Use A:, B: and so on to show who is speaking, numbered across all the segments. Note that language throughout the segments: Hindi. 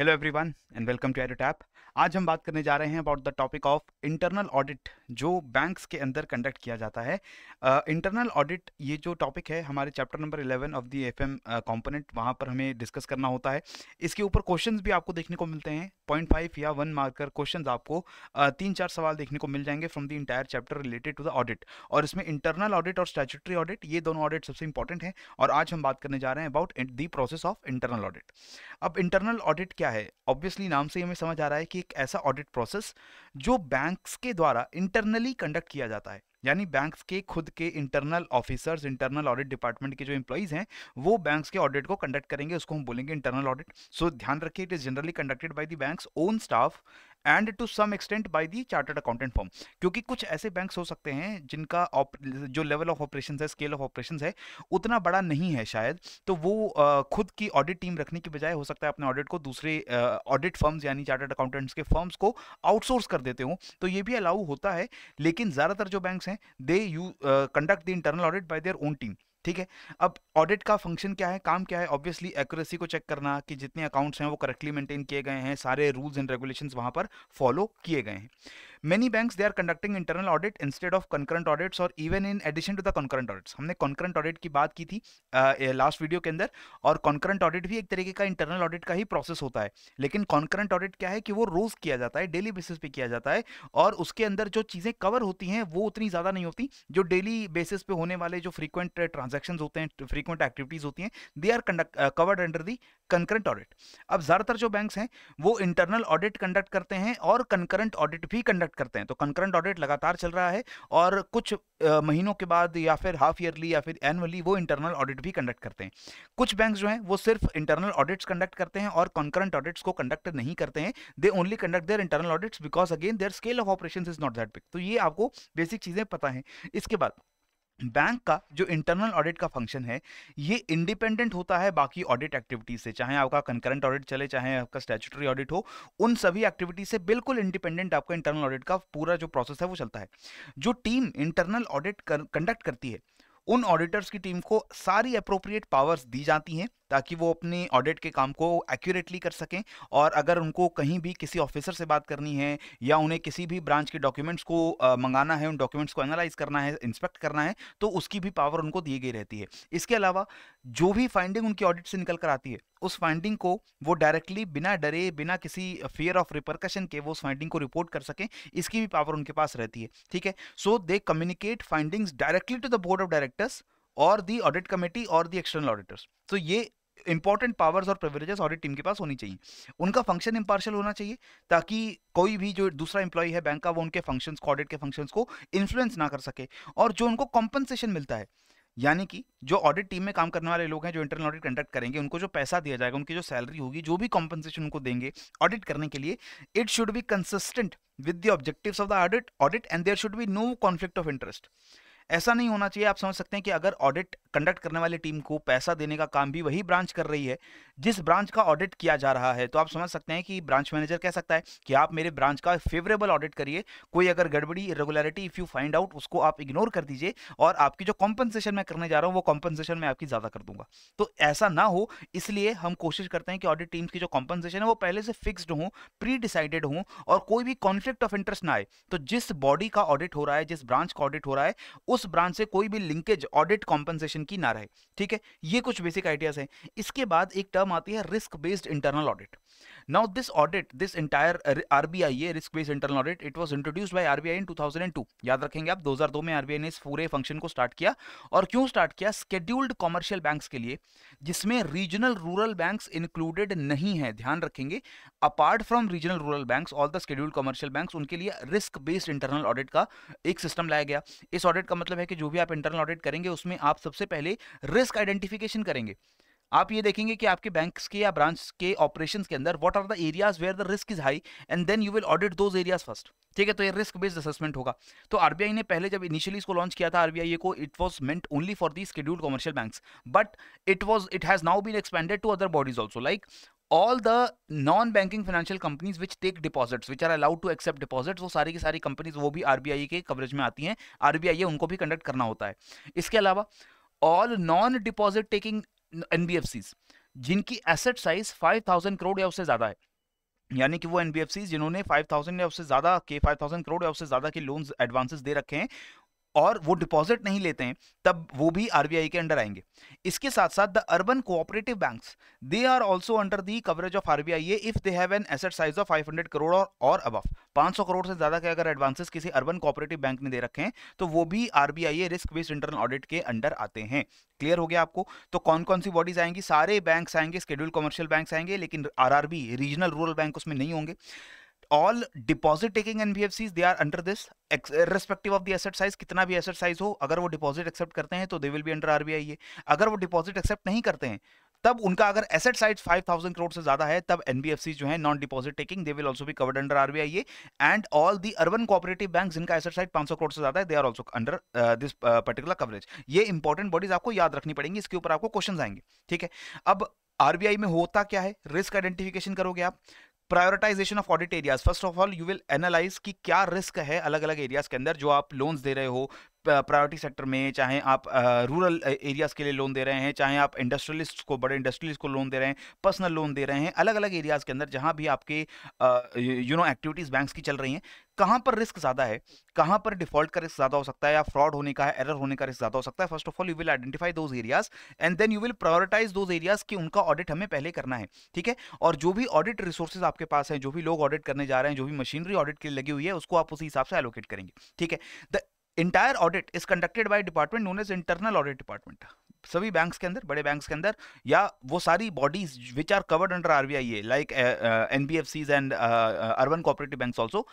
A: Hello everyone and welcome to edit app आज हम बात करने जा रहे हैं about the topic of internal audit जो बैंक्स के अंदर कंडक्ट किया जाता है इंटरनल uh, ऑडिट ये जो टॉपिक है हमारे chapter number 11 of the F M component वहाँ पर हमें डिस्कस करना होता है इसके ऊपर क्वेश्चंस भी आपको देखने को मिलते हैं पॉइंट फाइव या वन मार्कर क्वेश्चन आपको तीन चार सवाल देखने को मिल जाएंगे from the entire chapter related to the audit और इसमें इंटरनल ऑडिट और स्टैचुटरी ऑडिट ये दोनों ऑडिट सबसे इंपॉर्टेंट है और आज हम बात करने जा रहे हैं about the process of internal audit अब इंटरनल ऑडिट क्या है ऑब्वियसली नाम से हमें समझ आ रहा है कि एक ऐसा ऑडिट प्रोसेस जो बैंक्स के द्वारा इंटरनली कंडक्ट किया जाता है यानी बैंक्स के खुद के internal officers internal audit department के जो एम्प्लॉयज़ हैं वो बैंक्स के ऑडिट को कंडक्ट करेंगे उसको हम बोलेंगे इंटरनल ऑडिट सो ध्यान रखिए it is generally conducted by the banks own staff and to some extent by the chartered accountant form क्योंकि कुछ ऐसे बैंक्स हो सकते हैं जिनका जो लेवल ऑफ ऑपरेशन है स्केल ऑफ ऑपरेशन है उतना बड़ा नहीं है शायद तो वो खुद की ऑडिट टीम रखने की बजाय हो सकता है अपने ऑडिट को दूसरे ऑडिट फर्म्स यानी चार्टर्ड अकाउंटेंट्स के फर्म्स को आउटसोर्स कर देते हो तो ये भी अलाउ होता है लेकिन ज़्यादातर जो बैंक्स हैं they you conduct the internal audit by their own team ठीक है अब ऑडिट का फंक्शन क्या है काम क्या है ऑब्वियसली एक्यूरेसी को चेक करना कि जितने अकाउंट्स हैं वो करेक्टली मेंटेन किए गए हैं सारे रूल्स एंड रेगुलेशंस वहां पर फॉलो किए गए हैं many banks they are conducting internal audit instead of concurrent audits or even in addition to the concurrent audits हमने concurrent audit की बात की थी लास्ट वीडियो के अंदर और concurrent audit भी एक तरीके का internal audit का ही प्रोसेस होता है लेकिन concurrent audit क्या है कि वो रोज किया जाता है डेली बेसिस पे किया जाता है और उसके अंदर जो चीज़ें कवर होती हैं वो उतनी ज़्यादा नहीं होती जो डेली बेसिस पे होने वाले जो फ्रीक्वेंट ट्रांजेक्शन होते हैं फ्रीक्वेंट एक्टिविटीज़ होती हैं they are conduct covered under the concurrent audit अब ज़्यादातर जो बैंक्स हैं वो इंटरनल ऑडिट कंडक्ट करते हैं और कंकरेंट ऑडिट भी कंडक्ट करते हैं तो कंकरेंट ऑडिट लगातार चल रहा है और कुछ आ, महीनों के बाद या फिर हाफ ईयरली या फिर एनुअली वो इंटरनल ऑडिट भी कंडक्ट करते हैं कुछ बैंक जो हैं वो सिर्फ इंटरनल ऑडिट्स कंडक्ट करते हैं और कंकरेंट ऑडिट्स को कंडक्ट नहीं करते हैं they only conduct their internal audits because again their scale of operation is not that big तो ये आपको बेसिक चीज़ें पता है इसके बाद बैंक का जो इंटरनल ऑडिट का फंक्शन है ये इंडिपेंडेंट होता है बाकी ऑडिट एक्टिविटीज से चाहे आपका कंकरेंट ऑडिट चले चाहे आपका स्टैचुटरी ऑडिट हो उन सभी एक्टिविटीज से बिल्कुल इंडिपेंडेंट आपका इंटरनल ऑडिट का पूरा जो प्रोसेस है वो चलता है जो टीम इंटरनल ऑडिट कंडक्ट करती है उन ऑडिटर्स की टीम को सारी अप्रोप्रिएट पावर्स दी जाती हैं ताकि वो अपने ऑडिट के काम को एक्यूरेटली कर सकें और अगर उनको कहीं भी किसी ऑफिसर से बात करनी है या उन्हें किसी भी ब्रांच के डॉक्यूमेंट्स को मंगाना है उन डॉक्यूमेंट्स को एनालाइज करना है इंस्पेक्ट करना है तो उसकी भी पावर उनको दी गई रहती है इसके अलावा जो भी फाइंडिंग उनकी ऑडिट से निकल कर आती है उस फाइंडिंग को वो डायरेक्टली बिना डरे बिना किसी फियर ऑफ रिपरकशन के वो उस फाइंडिंग को रिपोर्ट कर सकें इसकी भी पावर उनके पास रहती है ठीक है so they communicate findings directly to the board of directors और दी ऑडिट कमेटी और दी एक्सटर्नल ऑडिटर्स तो ये इंपॉर्टेंट पावर्स और प्रिवरेजेस ऑडिट टीम के पास होनी चाहिए उनका फंक्शन इम्पार्शल होना चाहिए ताकि कोई भी जो दूसरा एम्प्लॉय है बैंक का वो उनके फंक्शन को ऑडिट के फंक्शन को इन्फ्लुएंस ना कर सके और जो उनको कॉम्पनसेशन मिलता है यानी कि जो ऑडिट टीम में काम करने वाले लोग हैं जो इंटरनल ऑडिट कंडक्ट करेंगे उनको जो पैसा दिया जाएगा उनकी जो सैलरी होगी जो भी कॉम्पनसेशन उनको देंगे ऑडिट करने के लिए it should be consistent with the objectives of the audit audit and there should be no conflict of interest ऐसा नहीं होना चाहिए आप समझ सकते हैं कि अगर ऑडिट कंडक्ट करने वाली टीम को पैसा देने का काम भी वही ब्रांच कर रही है जिस ब्रांच का ऑडिट किया जा रहा है तो आप समझ सकते हैं कि ब्रांच मैनेजर कह सकता है कि आप मेरे ब्रांच का फेवरेबल ऑडिट करिए कोई अगर गड़बड़ी regularity if you find out उसको आप इग्नोर कर दीजिए और आपकी जो कॉम्पनसेशन मैं करने जा रहा हूँ वो कॉम्पनसेशन मैं आपकी ज़्यादा कर दूंगा तो ऐसा ना हो इसलिए हम कोशिश करते हैं कि ऑडिट टीम्स की जो कॉम्पनसेशन है वो पहले से फिक्सड हों प्री डिसाइडेड हों और कोई भी कॉन्फ्लिक्ट ऑफ इंटरेस्ट ना आए तो जिस बॉडी का ऑडिट हो रहा है जिस ब्रांच का ऑडिट हो रहा है उस उस ब्रांच से कोई भी लिंकेज ऑडिट कॉम्पनसेशन की ना रहे ठीक है ये कुछ बेसिक आइडियाज हैं इसके बाद एक टर्म आती है risk based internal audit Now this audit, this entire RBI ये risk based internal audit it was introduced by RBI in 2002 याद रखेंगे आप 2002 में RBI ने इस पूरे function को स्टार्ट किया और क्यों start किया scheduled commercial banks के लिए जिसमें regional rural banks included नहीं है ध्यान रखेंगे apart from regional rural banks all the scheduled commercial banks उनके लिए रिस्क बेस्ड इंटरनल ऑडिट का एक सिस्टम लाया गया इस ऑडिट का मतलब है कि जो भी आप इंटरनल ऑडिट करेंगे उसमें आप सबसे पहले रिस्क आइडेंटिफिकेशन करेंगे आप ये देखेंगे कि आपके बैंक के या ब्रांच के ऑपरेशन के अंदर what are the areas where the risk is high and then you will audit those areas first ठीक है तो ये रिस्क बेस्ड असेसमेंट होगा तो आरबीआई ने पहले जब इनिशियली इसको लॉन्च किया था आरबीआई को it was meant only for the scheduled commercial bank but it was it has now been expanded to other bodies also like all the non banking financial companies which take deposits which are allowed to accept deposits वो सारी की सारी कंपनीज वो भी आरबीआई के कवरेज में आती हैं आरबीआई उनको भी कंडक्ट करना होता है इसके अलावा all non deposit taking NBFC जिनकी एसेट साइज 5000 करोड़ या उससे ज़्यादा है यानी कि वो एनबीएफसी जिन्होंने 5000 या उससे ज़्यादा के 5000 करोड़ या उससे ज़्यादा के लोन्स एडवांसेस दे रखे हैं और वो डिपॉजिट नहीं लेते हैं तब वो भी आरबीआई के अंडर आएंगे इसके साथ साथ the urban cooperative bank they are also under the coverage of RBI if they have an asset size of 500 crore और और अबव 500 करोड़ से ज्यादा के अगर एडवांसेस किसी अर्बन कोऑपरेटिव बैंक ने दे रखे हैं तो वो भी RBI risk based internal audit के अंडर आते हैं क्लियर हो गया आपको तो कौन कौन सी बॉडीज आएंगी सारे बैंक आएंगे स्केड्यूल कमर्शियल बैंक आएंगे लेकिन आरआरबी रीजनल रूरल बैंक उसमें नहीं होंगे all deposit taking NBFCs they are under this respective of the asset size कितना भी एसेट साइज हो अगर वो डिपॉजिट एक्सेप्ट करते हैं तो they will be under RBI अगर वो डिपॉजिट एक्सेप्ट नहीं करते हैं तब उनका अगर एसेट साइज 5000 करोड़ से ज्यादा है तब एनबीएफसी जो है non deposit taking they will also be covered under RBI and all the urban cooperative bank जिनका एसेट साइज 500 करोड़ से ज्यादा है they are also under this particular coverage ये इंपॉर्टेंट बॉडीज आपको याद रखनी पड़ेंगी इसके ऊपर आपको क्वेश्चन आएंगे ठीक है अब आरबीआई में होता क्या है रिस्क आइडेंटिफिकेशन करोगे आप prioritisation of audit areas first of all you will analyse कि क्या रिस्क है अलग अलग एरियाज के अंदर जो आप लोन्स दे रहे हो प्रायोरिटी सेक्टर में चाहे आप रूरल एरियाज़ के लिए लोन दे रहे हैं चाहे आप इंडस्ट्रियलिस्ट को बड़े इंडस्ट्रियलिस्ट को लोन दे रहे हैं पर्सनल लोन दे रहे हैं अलग अलग एरियाज़ के अंदर जहां भी आपके यू नो एक्टिविटीज़ बैंक्स की चल रही हैं कहां पर रिस्क ज़्यादा है कहां पर डिफॉल्ट का रिस्क ज़्यादा हो सकता है या फ्रॉड होने का है एरर होने का रिस्क ज़्यादा हो सकता है first of all you will identify those areas and then you will prioritise those areas कि उनका ऑडिट हमें पहले करना है ठीक है और जो भी ऑडिट रिसोर्सेज आपके पास है जो भी लोग ऑडिट करने जा रहे हैं जो भी मशीनरी ऑडिट के लिए लगी हुई है उसको आप उसी हिसाब से एलोकेट करेंगे ठीक है the entire audit is conducted by department known as internal audit department सभी बैंक के अंदर बड़े बैंक के अंदर या वो सारी bodies which are covered under R I A like N B F Cs and urban cooperative bank also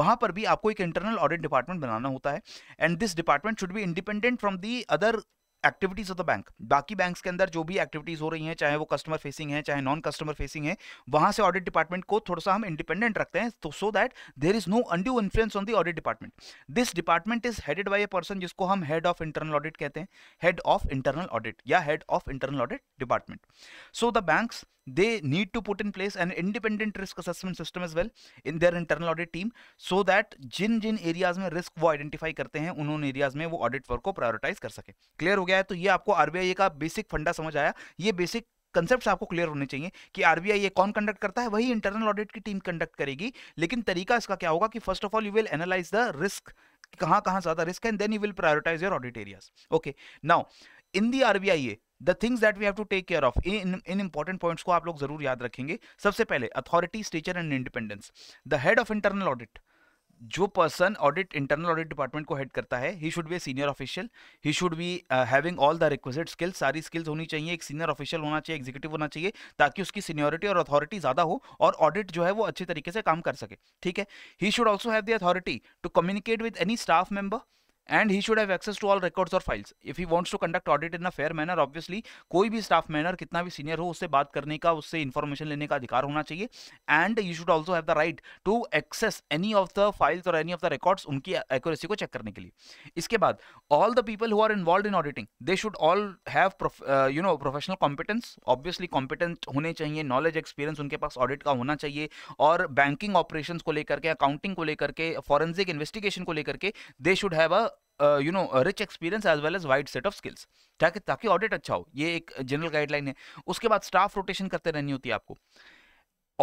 A: वहां पर भी आपको एक इंटरनल ऑडिट डिपार्टमेंट बनाना होता है एंड दिस डिपार्टमेंट शुड भी independent from the other activities of the bank बाकी बैंक के अंदर जो भी एक्टिविटीज हो रही हैं चाहे वो कस्टमर फेसिंग है चाहे नॉन कस्टमर फेसिंग है वहां से ऑडिट डिपार्टमेंट को थोड़ा सा हम इंडिपेंडेंट रखते हैं तो so that there is no undue influence on the audit department this department is headed by a person जिसको हम हेड ऑफ इंटरनल ऑडिट कहते हैं हेड ऑफ इंटरनल ऑडिट या head of internal audit department so the banks they need to put in place an independent risk assessment system as well in their internal audit team so that jin jin areas mein risk wo identify karte hain un un areas mein wo audit work ko prioritize kar sake clear ho gaya hai to ye aapko rbi ka basic funda samajh aaya ye basic concept आपको क्लियर होने चाहिए कि आरबीआई ये कौन कंडक्ट करता है वही इंटरनल ऑडिट की टीम कंडक्ट करेगी लेकिन तरीका इसका क्या होगा कि first of all you will analyse the risk कहां कहां ज्यादा रिस्क है and then you will prioritise your audit areas okay now in the RBI the things that we have to take care of in in important points को आप लोग जरूर याद रखेंगे सबसे पहले authority stature and independence the head of internal audit जो person audit internal audit department को हेड करता है he should be senior official he should be having all the requisite skills सारी स्किल्स होनी चाहिए एक सीनियर ऑफिशियल होना चाहिए एग्जीक्यूटिव होना चाहिए ताकि उसकी सीनियरिटी और अथॉरिटी ज़्यादा हो और ऑडिट जो है वो अच्छे तरीके से काम कर सके ठीक है he should also have the authority to communicate with any staff member and he should have access to all records or files if he wants to conduct audit in a fair manner obviously koi bhi staff member kitna bhi senior ho usse baat karne ka usse information lene ka adhikar hona chahiye and you should also have the right to access any of the files or any of the records unki accuracy ko check karne ke liye iske baad all the people who are involved in auditing they should all have prof, uh, you know professional competence obviously competent hone chahiye knowledge experience unke paas audit ka hona chahiye aur banking operations ko lekar ke accounting ko lekar ke forensic investigation ko lekar ke they should have a you know rich experience as well as wide set of skills ताकि ताकि ऑडिट अच्छा हो ये एक जनरल गाइडलाइन है उसके बाद स्टाफ रोटेशन करते रहनी होती है आपको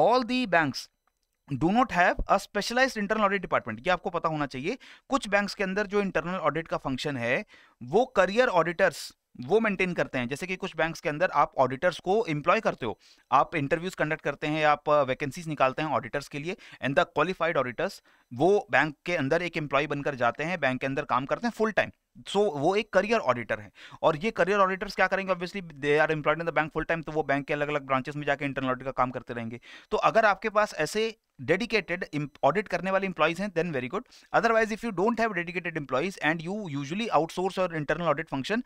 A: all the banks do not have a specialised internal audit department ये आपको पता होना चाहिए कुछ बैंक्स के अंदर जो इंटरनल ऑडिट का फंक्शन है वो करियर ऑडिटर्स वो मेंटेन करते हैं जैसे कि कुछ बैंक्स के अंदर आप ऑडिटर्स को इंप्लॉय करते हो आप इंटरव्यूज कंडक्ट करते हैं आप वैकेंसीज निकालते हैं ऑडिटर्स के लिए एंड द क्वालिफाइड ऑडिटर्स वो बैंक के अंदर एक एम्प्लॉय बनकर जाते हैं बैंक के अंदर काम करते हैं फुल टाइम सो so, वो एक करियर ऑडिटर है और ये करियर ऑडिटर्स क्या करेंगे obviously they are employed in the bank full time तो वो बैंक के अलग अलग ब्रांचेस में जाकर इंटरनल ऑडिट का काम करते रहेंगे तो अगर आपके पास ऐसे डेडिकेटेड ऑडिट करने वाले इंप्लाइज हैं then very good otherwise if you don't have dedicated employees and you usually outsource और internal audit function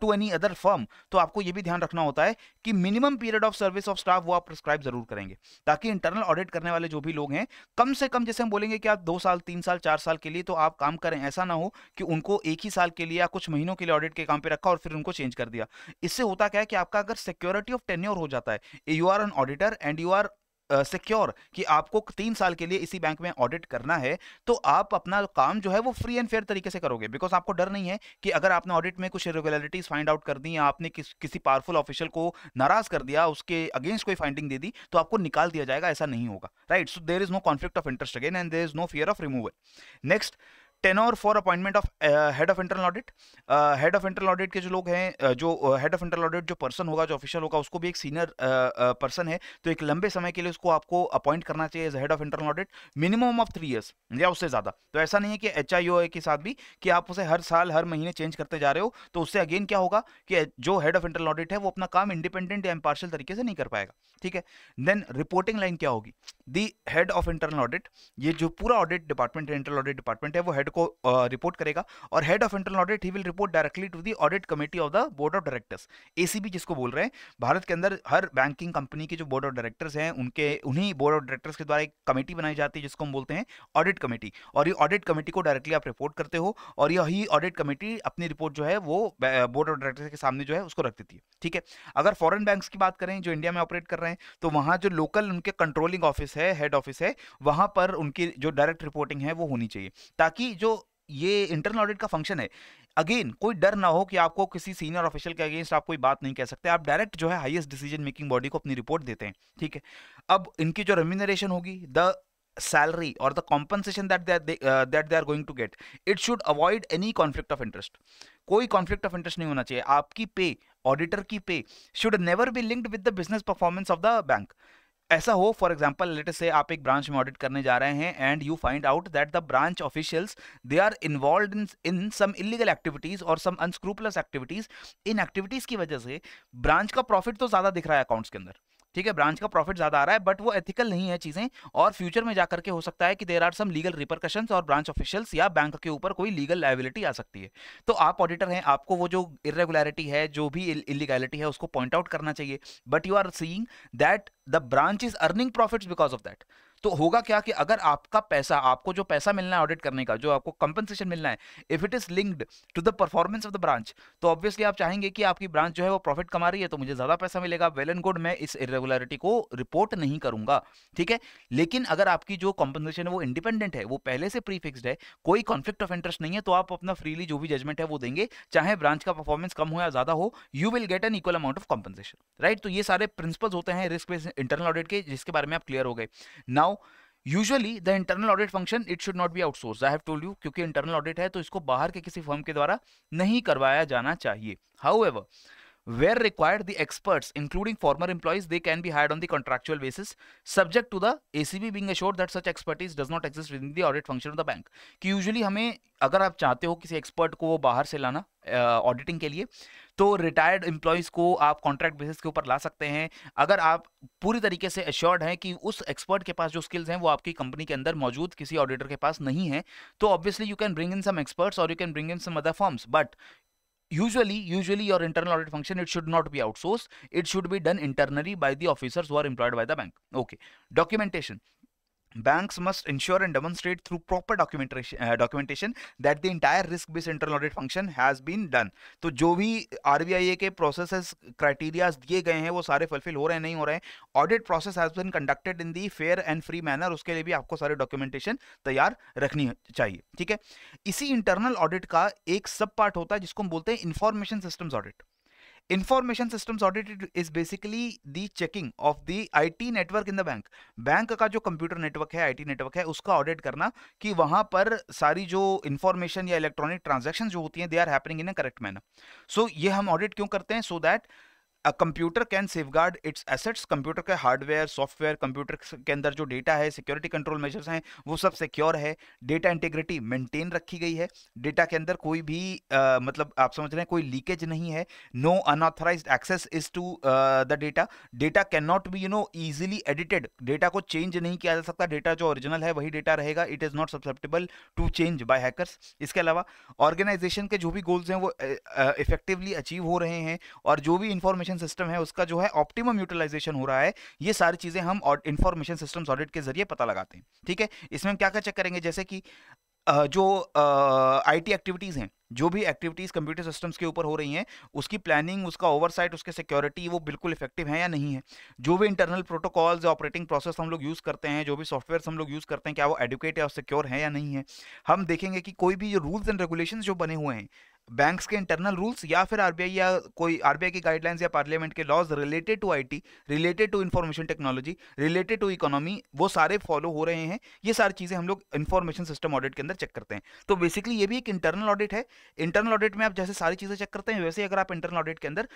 A: to any other firm तो आपको यह भी ध्यान रखना होता है कि minimum period of service of staff वो आप प्रिस्क्राइब जरूर करेंगे ताकि इंटरनल ऑडिट करने वाले जो भी लोग हैं कम से कम जैसे हम बोलेंगे कि आप दो साल तीन साल चार साल के लिए तो आप काम करें ऐसा ना हो कि उनको एक ही साल के लिए या कुछ महीनों के लिए ऑडिट के काम पर रखा और फिर उनको चेंज कर दिया इससे होता क्या है कि आपका अगर सिक्योरिटी ऑफ टेन्योर हो जाता है you are an auditor and you are secure कि आपको तीन साल के लिए इसी बैंक में ऑडिट करना है तो आप अपना काम जो है वो फ्री एंड फेयर तरीके से करोगे बिकॉज आपको डर नहीं है कि अगर आपने ऑडिट में कुछ इरेगुलरिटीज फाइंड आउट कर दी या आपने किस, किसी पावरफुल ऑफिशियल को नाराज कर दिया उसके अगेंस्ट कोई फाइंडिंग दे दी तो आपको निकाल दिया जाएगा ऐसा नहीं होगा right so there is no conflict of interest again and there is no fear of removal next tenure for appointment of head of internal audit head of internal audit के जो लोग हैं uh, जो हेड ऑफ इंटरनल ऑडिट जो पर्सन होगा जो ऑफिशियल होगा उसको भी एक सीनियर पर्सन uh, uh, है तो एक लंबे समय के लिए उसको आपको अपॉइंट करना चाहिए as head of internal audit minimum of three years या उससे ज़्यादा तो ऐसा नहीं है कि एच के साथ भी कि आप उसे हर साल हर महीने चेंज करते जा रहे हो तो उससे अगेन क्या होगा कि जो हेड ऑफ इंटरनल ऑडिट है वो अपना काम इंडिपेंडेंट या इम्पार्शियल तरीके से नहीं कर पाएगा ठीक है देन रिपोर्टिंग लाइन क्या होगी the head of internal audit ये जो पूरा ऑडिट डिपार्टमेंट है इंटरनल ऑडिट डिपार्टमेंट है वो हेड हेड को रिपोर्ट करेगा और head of internal audit he will report directly to the audit committee of the board of directors ACB जिसको बोल रहे हैं भारत के अंदर हर बैंकिंग कंपनी के जो बोर्ड ऑफ डायरेक्टर्स हैं उनके उन्हीं बोर्ड ऑफ डायरेक्टर्स के द्वारा एक कमेटी बनाई जाती है जिसको हम बोलते हैं ऑडिट कमेटी और ये ऑडिट कमेटी को डायरेक्टली आप रिपोर्ट करते हो और यही ऑडिट कमेटी अपनी रिपोर्ट जो है वो बोर्ड ऑफ डायरेक्टर्स के सामने जो है उसको रख देती है ठीक है अगर फॉरन बैंक्स की बात करें जो इंडिया में ऑपरेट कर रहे हैं तो वहाँ जो लोकल उनके कंट्रोलिंग ऑफिस है हेड ऑफिस है वहाँ पर उनकी जो डायरेक्ट रिपोर्टिंग है वो होनी चाहिए ताकि जो ये इंटरनल ऑडिट का फंक्शन है अगेन कोई डर ना हो कि आपको किसी सीनियर ऑफिशियल के अगेंस्ट आप कोई बात नहीं कह सकते आप डायरेक्ट जो है हाईएस्ट डिसीजन मेकिंग बॉडी को अपनी रिपोर्ट देते हैं ठीक है अब इनकी जो रेम्यूनरेशन होगी द सैलरी और the compensation that that they are going to get it should avoid any conflict of interest कोई कॉन्फ्लिक्ट ऑफ इंटरेस्ट नहीं होना चाहिए आपकी पे ऑडिटर की pay should never be linked with the business performance of the bank ऐसा हो फॉर एग्जाम्पल लेट से आप एक ब्रांच में ऑडिट करने जा रहे हैं and you find out that the branch officials they are involved in in some illegal activities और सम अनस्क्रूपलस एक्टिविटीज इन एक्टिविटीज की वजह से ब्रांच का प्रॉफिट तो ज्यादा दिख रहा है अकाउंट्स के अंदर ठीक है ब्रांच का प्रॉफिट ज्यादा आ रहा है बट वो एथिकल नहीं है चीजें और फ्यूचर में जाकर के हो सकता है कि there are some legal repercussion और ब्रांच ऑफिशियल्स या बैंक के ऊपर कोई लीगल लाइबिलिटी आ सकती है तो आप ऑडिटर हैं आपको वो जो इरेगुलरिटी है जो भी इलीगैलिटी है उसको पॉइंट आउट करना चाहिए but you are seeing that the branch is earning profits because of that तो होगा क्या कि अगर आपका पैसा आपको जो पैसा मिलना है ऑडिट करने का जो आपको कंपनसेशन मिलना है if it is linked to the performance of the branch तो ऑब्वियसली आप चाहेंगे कि आपकी ब्रांच जो है वो प्रॉफिट कमा रही है तो मुझे ज्यादा पैसा मिलेगा वेल एंड गुड मैं इस इरेगुलरिटी को रिपोर्ट नहीं करूंगा ठीक है लेकिन अगर आपकी जो कॉम्पनसेशन है वो इंडिपेंडेंट है वो पहले से प्रीफिक्सड है कोई कॉन्फ्लिक्ट ऑफ इंटरेस्ट नहीं है तो आप अपना फ्रीली जो भी जजमेंट है वो देंगे चाहे ब्रांच का परफॉर्मेंस कम हो या ज्यादा हो you will get an equal amount of compensation right तो ये सारे प्रिंसिपल्स होते हैं रिस्क इंटरनल ऑडिट के जिसके बारे में आप क्लियर हो गए now now usually the internal audit function it should not be outsource I have told you क्योंकि इंटरनल ऑडिट है तो इसको बाहर के किसी फर्म के द्वारा नहीं करवाया जाना चाहिए however where required the experts including former employees they can be hired on the contractual basis subject to the A C B being such expertise does not exist within the audit function of the bank कि यूजली हमें अगर आप चाहते हो किसी एक्सपर्ट को वो बाहर से लाना ऑडिटिंग uh, के लिए तो रिटायर्ड एम्प्लॉयज़ को आप कॉन्ट्रैक्ट बेसिस के ऊपर ला सकते हैं अगर आप पूरी तरीके से अश्योर्ड हैं कि उस एक्सपर्ट के पास जो स्किल्स हैं वो आपकी कंपनी के अंदर मौजूद किसी ऑडिटर के पास नहीं है तो obviously you can bring in some experts और you can bring in some other firms but usually usually your internal audit function it should not be outsourced it should be done internally by the officers who are employed by the bank okay documentation Banks must ensure and demonstrate through proper documentation uh, documentation that the entire risk-based internal audit function has been done. तो जो भी आर के प्रोसेसेस क्राइटेरियाज दिए गए हैं वो सारे फुलफिल हो रहे हैं नहीं हो रहे हैं audit process has been conducted in the fair and free manner उसके लिए भी आपको सारे डॉक्यूमेंटेशन तैयार रखनी चाहिए ठीक है इसी इंटरनल ऑडिट का एक सब पार्ट होता है जिसको हम बोलते हैं information systems audit information system audit is basically the checking of the IT network in the bank bank का जो कंप्यूटर नेटवर्क है आईटी नेटवर्क है उसका ऑडिट करना कि वहां पर सारी जो इंफॉर्मेशन या इलेक्ट्रॉनिक ट्रांजेक्शन जो होती हैं they are happening in a correct manner so ये हम ऑडिट क्यों करते हैं so so that a computer can guard its assets computer के हार्डवेयर सॉफ्टवेयर कंप्यूटर के अंदर जो डेटा है सिक्योरिटी कंट्रोल मेजर्स हैं वो सब सिक्योर है डेटा इंटीग्रिटी मेंटेन रखी गई है डेटा के अंदर कोई भी uh, मतलब आप समझ रहे हैं कोई लीकेज नहीं है no unauthorise access is to the data data can not be you know easily edited data को चेंज नहीं किया जा सकता डेटा जो ओरिजिनल है वही डेटा रहेगा it is not susceptible to change by hackers इसके अलावा ऑर्गेनाइजेशन के जो भी गोल्स हैं वो इफेक्टिवली अचीव हो रहे हैं और जो भी इंफॉर्मेशन इन्फॉर्मेशन सिस्टम है उसका जो है ऑप्टिमम यूटिलाइजेशन हो रहा है ये सारी चीज़ें हम इन्फॉर्मेशन सिस्टम ऑडिट के जरिए पता लगाते हैं ठीक है इसमें हम क्या क्या चेक करेंगे जैसे कि जो आईटी एक्टिविटीज़ हैं जो भी एक्टिविटीज़ कंप्यूटर सिस्टम्स के ऊपर हो रही हैं उसकी प्लानिंग उसका ओवरसाइट उसके सिक्योरिटी वो बिल्कुल इफेक्टिव है या नहीं है जो भी इंटरनल प्रोटोकॉल्स या ऑपरेटिंग प्रोसेस हम लोग यूज़ करते हैं जो भी सॉफ्टवेयर हम लोग यूज़ करते हैं क्या वो एडुकेट या सिक्योर है या नहीं है हम देखेंगे कि कोई भी जो रूल्स एंड रेगुलेशन जो बने हुए हैं बैंक्स के इंटरनल रूल्स या फिर आरबीआई या कोई आरबीआई की गाइडलाइंस या पार्लियामेंट के laws related to IT related to information technology related to economy वो सारे फॉलो हो रहे हैं ये सारी चीज़ें हम लोग इन्फॉर्मेशन सिस्टम ऑडिट के अंदर चेक करते हैं तो बेसिकली ये भी एक इंटरनल ऑडिट है इंटरनल ऑडिट में आप जैसे सारी चीज़ें चेक करते हैं वैसे अगर आप इंटरनल ऑडिट के अंदर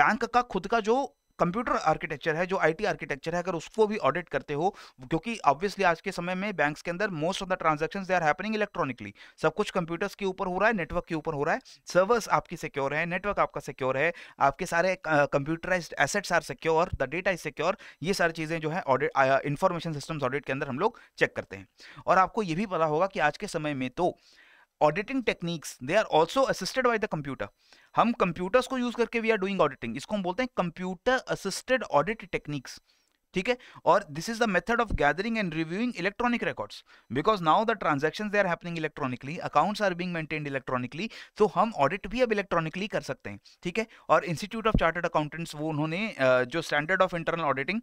A: बैंक का खुद का जो कंप्यूटर आर्किटेक्चर है जो आईटी आर्किटेक्चर है अगर उसको भी ऑडिट करते हो क्योंकि ऑब्वियसली आज के समय में बैंक्स के अंदर most of the transaction they are happening electronically सब कुछ कंप्यूटर्स के ऊपर हो रहा है नेटवर्क के ऊपर हो रहा है सर्वर्स आपकी सिक्योर है नेटवर्क आपका सिक्योर है आपके सारे computerise assets are secure the data is secure ये सारी चीज़ें जो है ऑडिट इंफॉर्मेशन सिस्टम ऑडिट के अंदर हम लोग चेक करते हैं और आपको ये भी पता होगा कि आज के समय में तो auditing techniques they are also assisted by the computer हम कंप्यूटर्स को यूज करके वी आर डूइंग ऑडिटिंग इसको हम बोलते हैं कंप्यूटर असिस्टेड ऑडिट टेक्निक्स ठीक है और this is the method of gathering and reviewing electronic records because now the transaction they are happening electronically accounts are being maintained electronically तो हम ऑडिट भी अब इलेक्ट्रॉनिकली कर सकते हैं ठीक है और इंस्टीट्यूट ऑफ चार्टर्ड अकाउंटेंट्स वो उन्होंने जो standard of internal auditing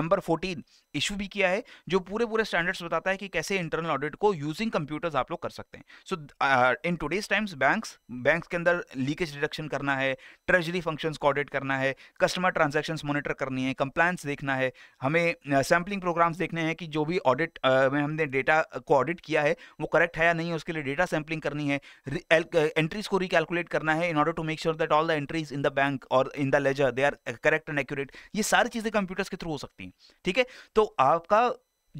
A: number fourteen issue भी किया है जो पूरे पूरे स्टैंडर्ड्स बताता है कि कैसे इंटरनल ऑडिट को यूजिंग कंप्यूटर्स आप लोग कर सकते हैं so in today's times banks banks के अंदर लीकेज डिडक्शन करना है ट्रेजरी फंक्शंस को ऑडिट करना है कस्टमर ट्रांजेक्शन मॉनिटर करनी है कंप्लाइंस देखना है हमें सैम्पलिंग प्रोग्राम्स देखने हैं कि जो भी ऑडिट में हमने डेटा को ऑडिट किया है वो करेक्ट है या नहीं है उसके लिए डेटा सैम्पलिंग करनी है एंट्रीज को रिकैलकुलेट करना है in order to make sure that all the entries in the bank और in the ledger they are correct and accurate ये सारी चीज़ें कंप्यूटर्स के थ्रू हो सकती हैं ठीक है तो आपका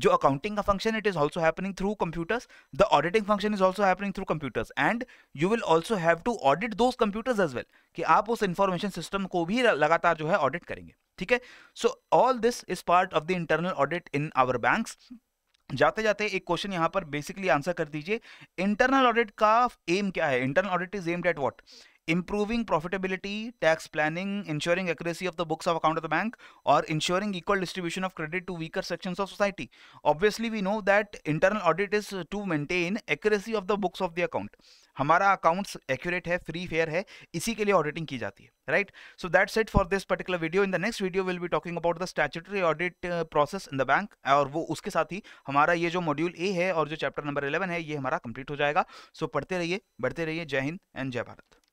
A: जो अकाउंटिंग का function it is also happening through computers the auditing function is also happening through computers and you will also have to audit those computers as well कि आप उस इंफॉर्मेशन सिस्टम को भी लगातार जो है ऑडिट करेंगे ठीक है so all this is part of the internal audit in our bank जाते जाते एक क्वेश्चन यहां पर बेसिकली आंसर कर दीजिए इंटरनल ऑडिट का एम क्या है internal audit is aimed at what improving profitability tax planning ensuring accuracy of the books of account of the bank और ensuring equal distribution of credit to weaker section of society obviously we know that internal audit is to maintain accuracy of the books of the account हमारा अकाउंट्स एक्यूरेट है फ्री फेयर है इसी के लिए ऑडिटिंग की जाती है right so that's it for this particular video in the next video will be talking about the statutory audit process in the bank और वो उसके साथ ही हमारा ये जो मॉड्यूल ए है और जो चैप्टर नंबर इलेवन है ये हमारा कंप्लीट हो जाएगा सो so, पढ़ते रहिए बढ़ते रहिए जय हिंद एंड जय भारत